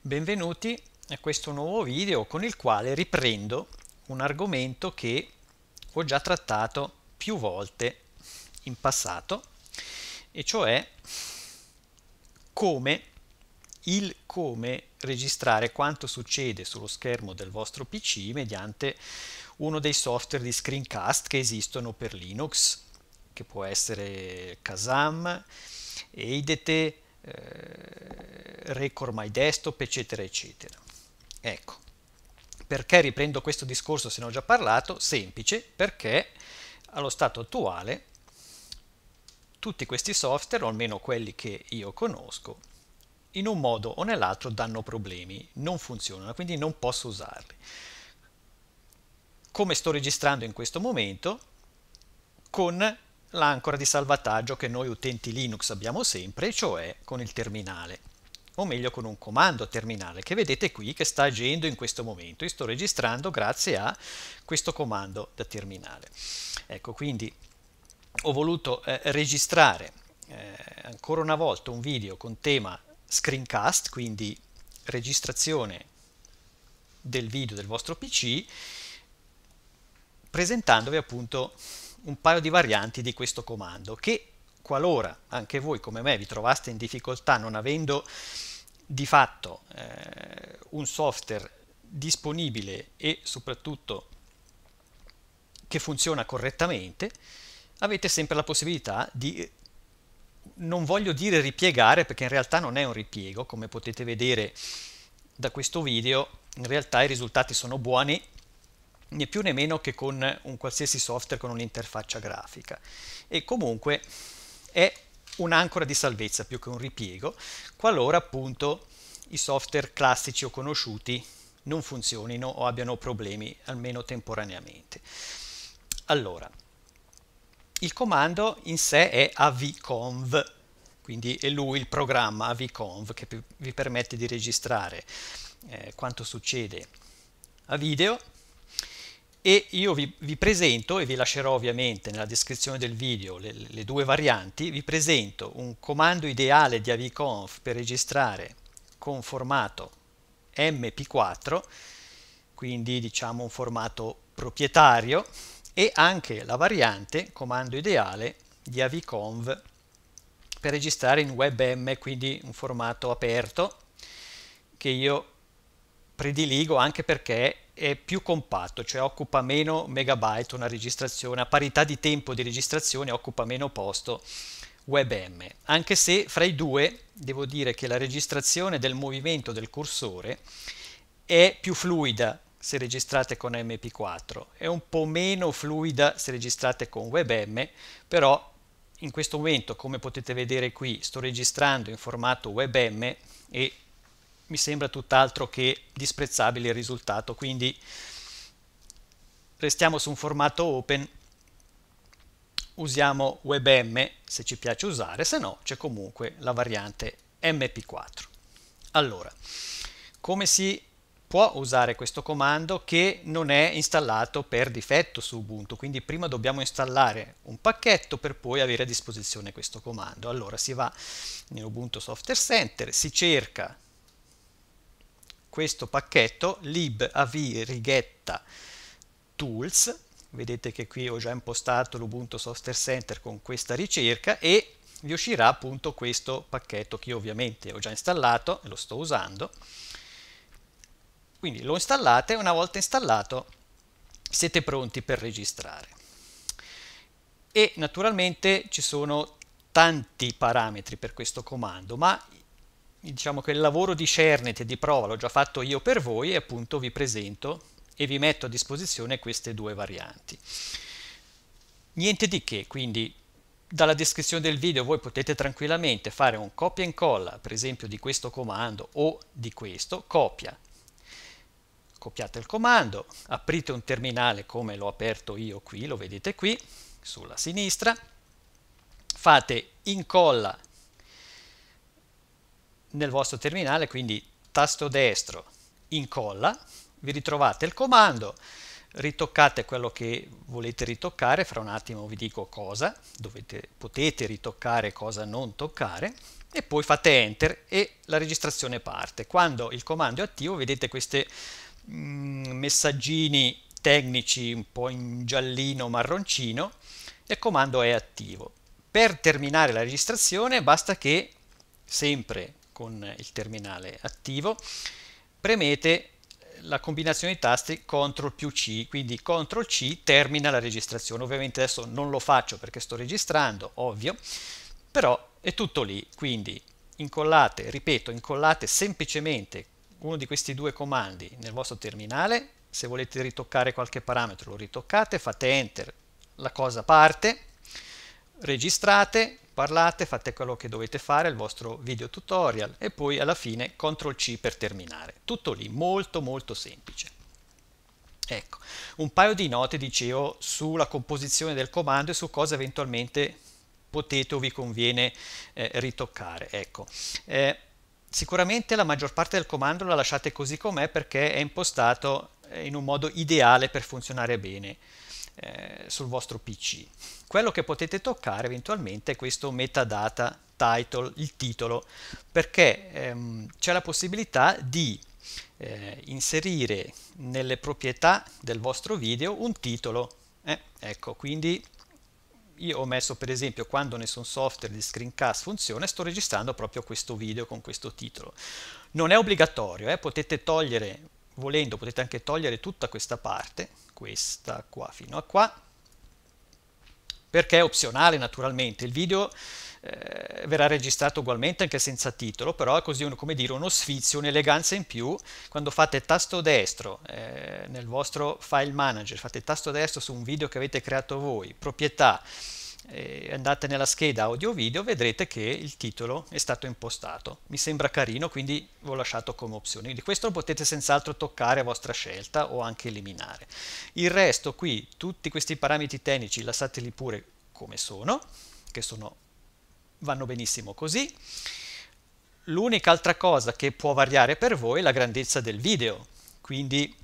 Benvenuti a questo nuovo video con il quale riprendo un argomento che ho già trattato più volte in passato e cioè come il come registrare quanto succede sullo schermo del vostro PC mediante uno dei software di screencast che esistono per Linux, che può essere Kazam, Eidete, eh, record my desktop, eccetera, eccetera. Ecco, perché riprendo questo discorso se ne ho già parlato? Semplice, perché allo stato attuale tutti questi software, o almeno quelli che io conosco, in un modo o nell'altro danno problemi, non funzionano, quindi non posso usarli. Come sto registrando in questo momento, con l'ancora di salvataggio che noi utenti Linux abbiamo sempre, cioè con il terminale, o meglio con un comando terminale che vedete qui che sta agendo in questo momento. Io sto registrando grazie a questo comando da terminale. Ecco, quindi ho voluto eh, registrare eh, ancora una volta un video con tema screencast, quindi registrazione del video del vostro PC, presentandovi appunto un paio di varianti di questo comando che qualora anche voi come me vi trovaste in difficoltà non avendo di fatto eh, un software disponibile e soprattutto che funziona correttamente, avete sempre la possibilità di, non voglio dire ripiegare perché in realtà non è un ripiego, come potete vedere da questo video, in realtà i risultati sono buoni né più né meno che con un qualsiasi software con un'interfaccia grafica. E comunque è un'ancora di salvezza più che un ripiego, qualora appunto i software classici o conosciuti non funzionino o abbiano problemi almeno temporaneamente. Allora, il comando in sé è avconv, quindi è lui il programma avconv che vi permette di registrare eh, quanto succede a video e io vi, vi, presento, e vi lascerò ovviamente nella descrizione del video le, le due varianti, vi presento un comando ideale di avconf per registrare con formato mp4, quindi diciamo un formato proprietario, e anche la variante comando ideale di avconv per registrare in webm, quindi un formato aperto che io prediligo anche perché è più compatto, cioè occupa meno megabyte una registrazione, a parità di tempo di registrazione occupa meno posto WebM, anche se fra i due devo dire che la registrazione del movimento del cursore è più fluida se registrate con MP4, è un po' meno fluida se registrate con WebM, però in questo momento, come potete vedere qui, sto registrando in formato WebM e mi sembra tutt'altro che disprezzabile il risultato, quindi restiamo su un formato open, usiamo WebM se ci piace usare, se no c'è comunque la variante mp4. Allora, come si può usare questo comando che non è installato per difetto su Ubuntu, quindi prima dobbiamo installare un pacchetto per poi avere a disposizione questo comando. Allora si va nell'Ubuntu Software Center, si cerca questo pacchetto libav tools, vedete che qui ho già impostato l'Ubuntu Software Center con questa ricerca e vi uscirà appunto questo pacchetto che io ovviamente ho già installato e lo sto usando. Quindi lo installate e una volta installato siete pronti per registrare. E naturalmente ci sono tanti parametri per questo comando, ma diciamo che il lavoro di Cernet e di prova l'ho già fatto io per voi e appunto vi presento e vi metto a disposizione queste due varianti. Niente di che, quindi dalla descrizione del video voi potete tranquillamente fare un copia e incolla, per esempio di questo comando o di questo, copia. Copiate il comando, aprite un terminale come l'ho aperto io qui, lo vedete qui, sulla sinistra, fate incolla nel vostro terminale, quindi tasto destro, incolla, vi ritrovate il comando, ritoccate quello che volete ritoccare, fra un attimo vi dico cosa dovete, potete ritoccare cosa non toccare, e poi fate enter e la registrazione parte. Quando il comando è attivo vedete questi mm, messaggini tecnici un po' in giallino marroncino e il comando è attivo. Per terminare la registrazione basta che sempre con il terminale attivo, premete la combinazione di tasti CTRL più C, quindi CTRL C termina la registrazione. Ovviamente adesso non lo faccio perché sto registrando, ovvio, però è tutto lì, quindi incollate, ripeto, incollate semplicemente uno di questi due comandi nel vostro terminale, se volete ritoccare qualche parametro lo ritoccate, fate enter, la cosa parte, registrate, parlate, fate quello che dovete fare, il vostro video tutorial e poi alla fine CTRL C per terminare. Tutto lì, molto molto semplice. Ecco, un paio di note dicevo sulla composizione del comando e su cosa eventualmente potete o vi conviene eh, ritoccare. Ecco. Eh, sicuramente la maggior parte del comando la lasciate così com'è perché è impostato eh, in un modo ideale per funzionare bene eh, sul vostro PC. Quello che potete toccare eventualmente è questo metadata title, il titolo, perché ehm, c'è la possibilità di eh, inserire nelle proprietà del vostro video un titolo. Eh, ecco, quindi io ho messo per esempio quando nessun software di screencast funziona sto registrando proprio questo video con questo titolo. Non è obbligatorio, eh, potete togliere, volendo potete anche togliere tutta questa parte questa qua fino a qua, perché è opzionale naturalmente, il video eh, verrà registrato ugualmente anche senza titolo, però è così un, come dire, uno sfizio, un'eleganza in più, quando fate tasto destro eh, nel vostro file manager, fate tasto destro su un video che avete creato voi, proprietà, e andate nella scheda audio video vedrete che il titolo è stato impostato mi sembra carino quindi l'ho lasciato come opzione di questo lo potete senz'altro toccare a vostra scelta o anche eliminare il resto qui tutti questi parametri tecnici lasciateli pure come sono che sono vanno benissimo così l'unica altra cosa che può variare per voi è la grandezza del video quindi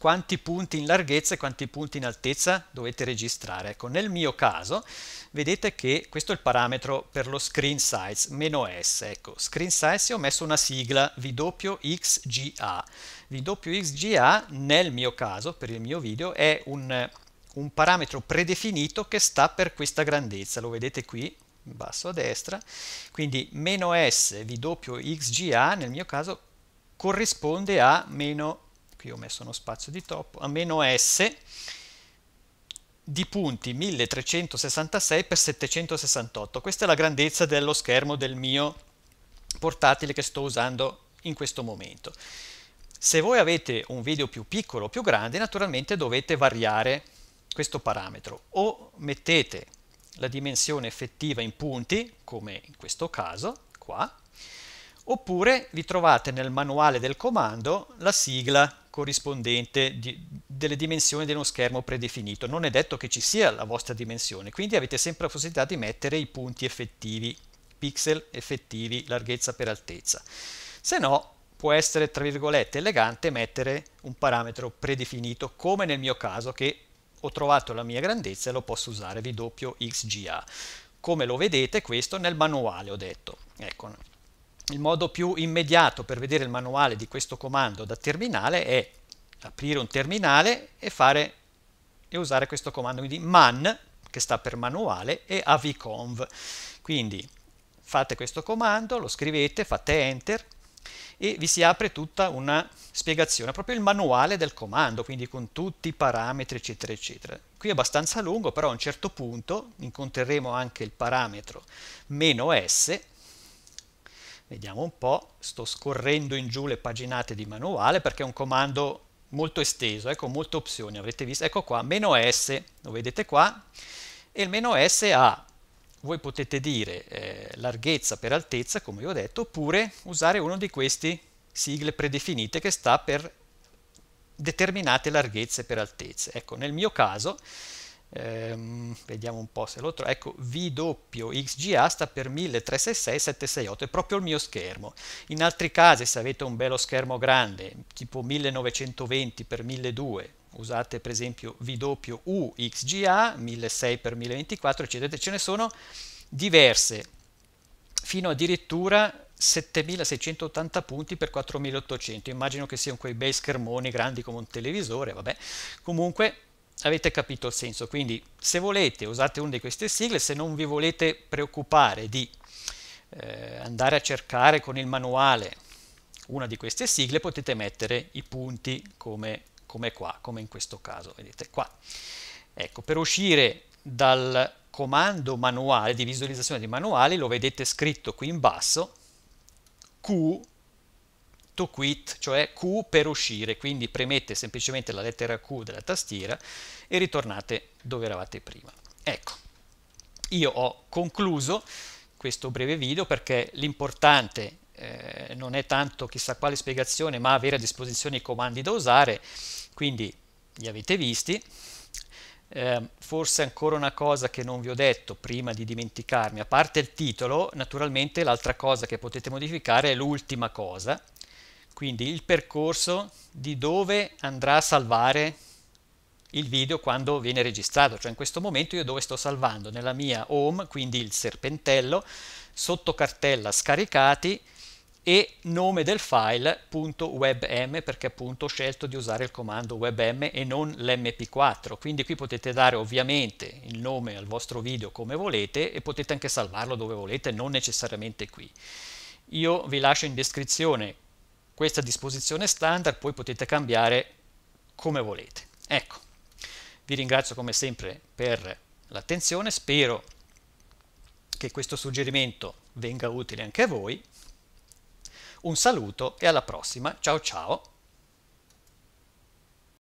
quanti punti in larghezza e quanti punti in altezza dovete registrare. Ecco, nel mio caso vedete che questo è il parametro per lo screen size, meno S. Ecco, screen size ho messo una sigla VXGA. VXGA nel mio caso, per il mio video, è un, un parametro predefinito che sta per questa grandezza. Lo vedete qui, in basso a destra, quindi meno S VXGA nel mio caso corrisponde a meno qui ho messo uno spazio di top, a meno S di punti 1366 x 768. Questa è la grandezza dello schermo del mio portatile che sto usando in questo momento. Se voi avete un video più piccolo o più grande, naturalmente dovete variare questo parametro. O mettete la dimensione effettiva in punti, come in questo caso, qua, oppure vi trovate nel manuale del comando la sigla corrispondente di, delle dimensioni di uno schermo predefinito. Non è detto che ci sia la vostra dimensione, quindi avete sempre la possibilità di mettere i punti effettivi, pixel effettivi, larghezza per altezza. Se no, può essere, tra virgolette, elegante mettere un parametro predefinito, come nel mio caso, che ho trovato la mia grandezza e lo posso usare, vi doppio XGA. Come lo vedete, questo nel manuale ho detto. Ecco, il modo più immediato per vedere il manuale di questo comando da terminale è aprire un terminale e, fare, e usare questo comando, quindi man, che sta per manuale, e avconv. Quindi fate questo comando, lo scrivete, fate enter e vi si apre tutta una spiegazione, proprio il manuale del comando, quindi con tutti i parametri, eccetera, eccetera. Qui è abbastanza lungo, però a un certo punto incontreremo anche il parametro "-s", Vediamo un po', sto scorrendo in giù le paginate di manuale perché è un comando molto esteso, ecco molte opzioni, avrete visto, ecco qua, meno S, lo vedete qua, e il meno S ha, voi potete dire eh, larghezza per altezza, come vi ho detto, oppure usare uno di questi sigle predefinite che sta per determinate larghezze per altezze. Ecco, nel mio caso Ehm, vediamo un po' se lo trovo. Ecco, VXGA sta per 1366768, è proprio il mio schermo. In altri casi, se avete un bello schermo grande, tipo 1920x1200, usate per esempio VWXGA 1600x1024, eccetera, ce ne sono diverse, fino addirittura 7680 punti per 4800. Immagino che siano quei bei schermoni grandi come un televisore, vabbè. Comunque avete capito il senso, quindi se volete usate una di queste sigle, se non vi volete preoccupare di eh, andare a cercare con il manuale una di queste sigle potete mettere i punti come, come qua, come in questo caso, vedete qua. Ecco, per uscire dal comando manuale, di visualizzazione di manuali, lo vedete scritto qui in basso, Q to quit, cioè Q per uscire, quindi premete semplicemente la lettera Q della tastiera e ritornate dove eravate prima. Ecco, io ho concluso questo breve video perché l'importante eh, non è tanto chissà quale spiegazione, ma avere a disposizione i comandi da usare, quindi li avete visti. Eh, forse ancora una cosa che non vi ho detto prima di dimenticarmi, a parte il titolo, naturalmente l'altra cosa che potete modificare è l'ultima cosa, quindi il percorso di dove andrà a salvare il video quando viene registrato, cioè in questo momento io dove sto salvando? Nella mia home, quindi il serpentello, sotto cartella scaricati e nome del file.webm perché appunto ho scelto di usare il comando webm e non l'mp4, quindi qui potete dare ovviamente il nome al vostro video come volete e potete anche salvarlo dove volete, non necessariamente qui. Io vi lascio in descrizione questa disposizione standard poi potete cambiare come volete. Ecco, vi ringrazio come sempre per l'attenzione, spero che questo suggerimento venga utile anche a voi. Un saluto e alla prossima, ciao ciao!